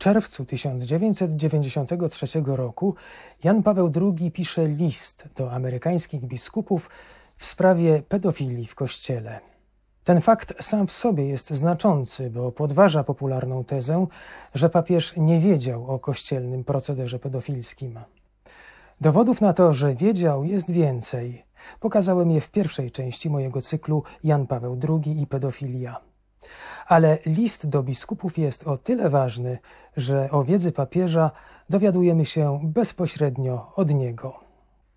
czerwcu 1993 roku Jan Paweł II pisze list do amerykańskich biskupów w sprawie pedofilii w kościele. Ten fakt sam w sobie jest znaczący, bo podważa popularną tezę, że papież nie wiedział o kościelnym procederze pedofilskim. Dowodów na to, że wiedział, jest więcej. Pokazałem je w pierwszej części mojego cyklu Jan Paweł II i pedofilia. Ale list do biskupów jest o tyle ważny, że o wiedzy papieża dowiadujemy się bezpośrednio od niego.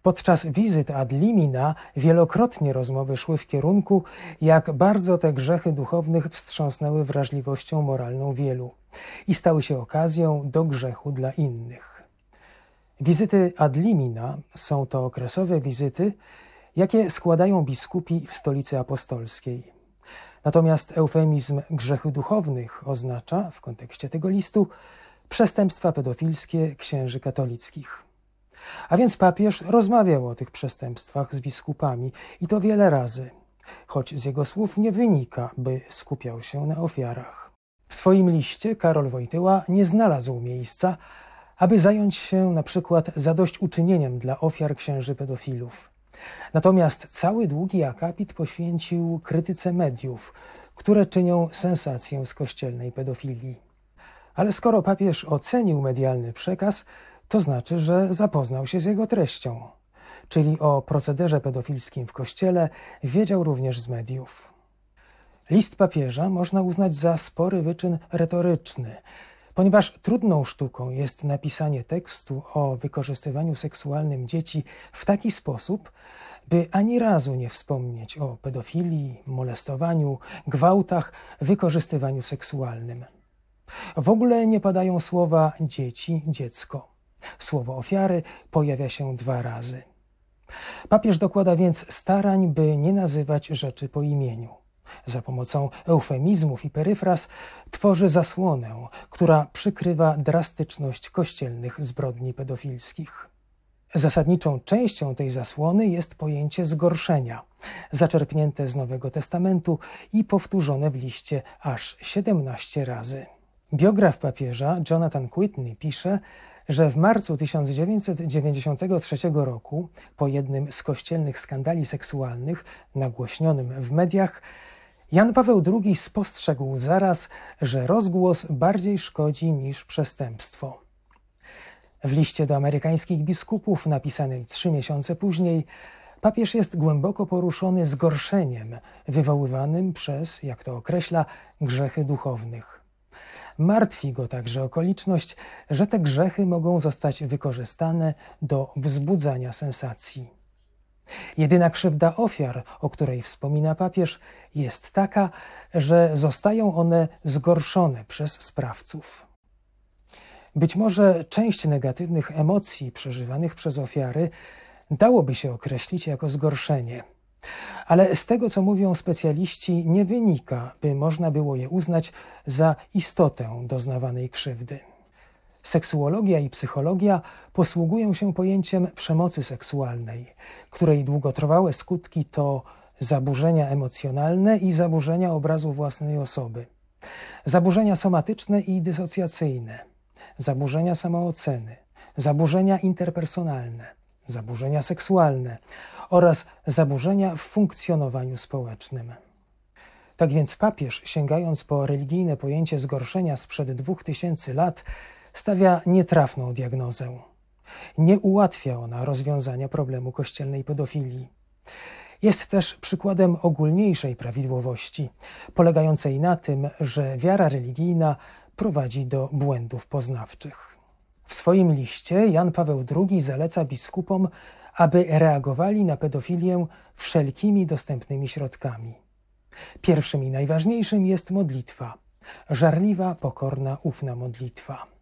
Podczas wizyt ad limina wielokrotnie rozmowy szły w kierunku, jak bardzo te grzechy duchownych wstrząsnęły wrażliwością moralną wielu i stały się okazją do grzechu dla innych. Wizyty ad limina są to okresowe wizyty, jakie składają biskupi w stolicy apostolskiej. Natomiast eufemizm grzechy duchownych oznacza, w kontekście tego listu, przestępstwa pedofilskie księży katolickich. A więc papież rozmawiał o tych przestępstwach z biskupami i to wiele razy, choć z jego słów nie wynika, by skupiał się na ofiarach. W swoim liście Karol Wojtyła nie znalazł miejsca, aby zająć się na przykład zadośćuczynieniem dla ofiar księży pedofilów. Natomiast cały długi akapit poświęcił krytyce mediów, które czynią sensację z kościelnej pedofilii. Ale skoro papież ocenił medialny przekaz, to znaczy, że zapoznał się z jego treścią, czyli o procederze pedofilskim w kościele wiedział również z mediów. List papieża można uznać za spory wyczyn retoryczny, Ponieważ trudną sztuką jest napisanie tekstu o wykorzystywaniu seksualnym dzieci w taki sposób, by ani razu nie wspomnieć o pedofilii, molestowaniu, gwałtach, wykorzystywaniu seksualnym. W ogóle nie padają słowa dzieci, dziecko. Słowo ofiary pojawia się dwa razy. Papież dokłada więc starań, by nie nazywać rzeczy po imieniu. Za pomocą eufemizmów i peryfraz tworzy zasłonę, która przykrywa drastyczność kościelnych zbrodni pedofilskich. Zasadniczą częścią tej zasłony jest pojęcie zgorszenia, zaczerpnięte z Nowego Testamentu i powtórzone w liście aż 17 razy. Biograf papieża Jonathan Quitney pisze, że w marcu 1993 roku, po jednym z kościelnych skandali seksualnych nagłośnionym w mediach, Jan Paweł II spostrzegł zaraz, że rozgłos bardziej szkodzi niż przestępstwo. W liście do amerykańskich biskupów, napisanym trzy miesiące później, papież jest głęboko poruszony zgorszeniem wywoływanym przez, jak to określa, grzechy duchownych. Martwi go także okoliczność, że te grzechy mogą zostać wykorzystane do wzbudzania sensacji. Jedyna krzywda ofiar, o której wspomina papież, jest taka, że zostają one zgorszone przez sprawców. Być może część negatywnych emocji przeżywanych przez ofiary dałoby się określić jako zgorszenie. Ale z tego, co mówią specjaliści, nie wynika, by można było je uznać za istotę doznawanej krzywdy. Seksuologia i psychologia posługują się pojęciem przemocy seksualnej, której długotrwałe skutki to zaburzenia emocjonalne i zaburzenia obrazu własnej osoby, zaburzenia somatyczne i dysocjacyjne, zaburzenia samooceny, zaburzenia interpersonalne, zaburzenia seksualne oraz zaburzenia w funkcjonowaniu społecznym. Tak więc papież, sięgając po religijne pojęcie zgorszenia sprzed dwóch tysięcy lat, stawia nietrafną diagnozę. Nie ułatwia ona rozwiązania problemu kościelnej pedofilii. Jest też przykładem ogólniejszej prawidłowości, polegającej na tym, że wiara religijna prowadzi do błędów poznawczych. W swoim liście Jan Paweł II zaleca biskupom, aby reagowali na pedofilię wszelkimi dostępnymi środkami. Pierwszym i najważniejszym jest modlitwa żarliwa, pokorna, ufna modlitwa.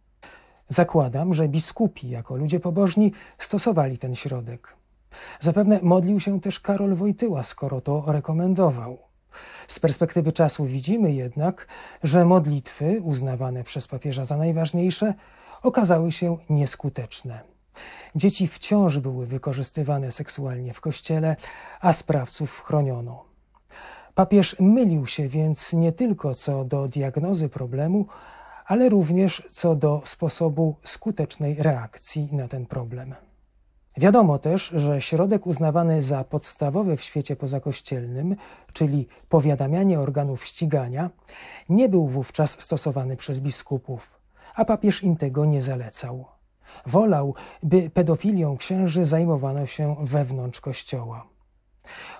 Zakładam, że biskupi, jako ludzie pobożni, stosowali ten środek. Zapewne modlił się też Karol Wojtyła, skoro to rekomendował. Z perspektywy czasu widzimy jednak, że modlitwy, uznawane przez papieża za najważniejsze, okazały się nieskuteczne. Dzieci wciąż były wykorzystywane seksualnie w kościele, a sprawców chroniono. Papież mylił się więc nie tylko co do diagnozy problemu, ale również co do sposobu skutecznej reakcji na ten problem. Wiadomo też, że środek uznawany za podstawowy w świecie pozakościelnym, czyli powiadamianie organów ścigania, nie był wówczas stosowany przez biskupów, a papież im tego nie zalecał. Wolał, by pedofilią księży zajmowano się wewnątrz kościoła.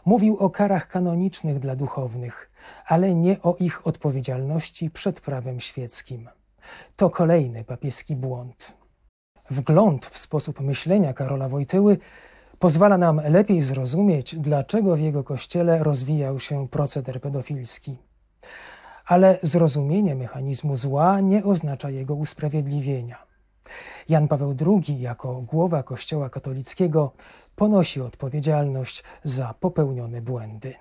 Mówił o karach kanonicznych dla duchownych, ale nie o ich odpowiedzialności przed prawem świeckim. To kolejny papieski błąd. Wgląd w sposób myślenia Karola Wojtyły pozwala nam lepiej zrozumieć, dlaczego w jego kościele rozwijał się proceder pedofilski. Ale zrozumienie mechanizmu zła nie oznacza jego usprawiedliwienia. Jan Paweł II, jako głowa Kościoła katolickiego, ponosi odpowiedzialność za popełnione błędy.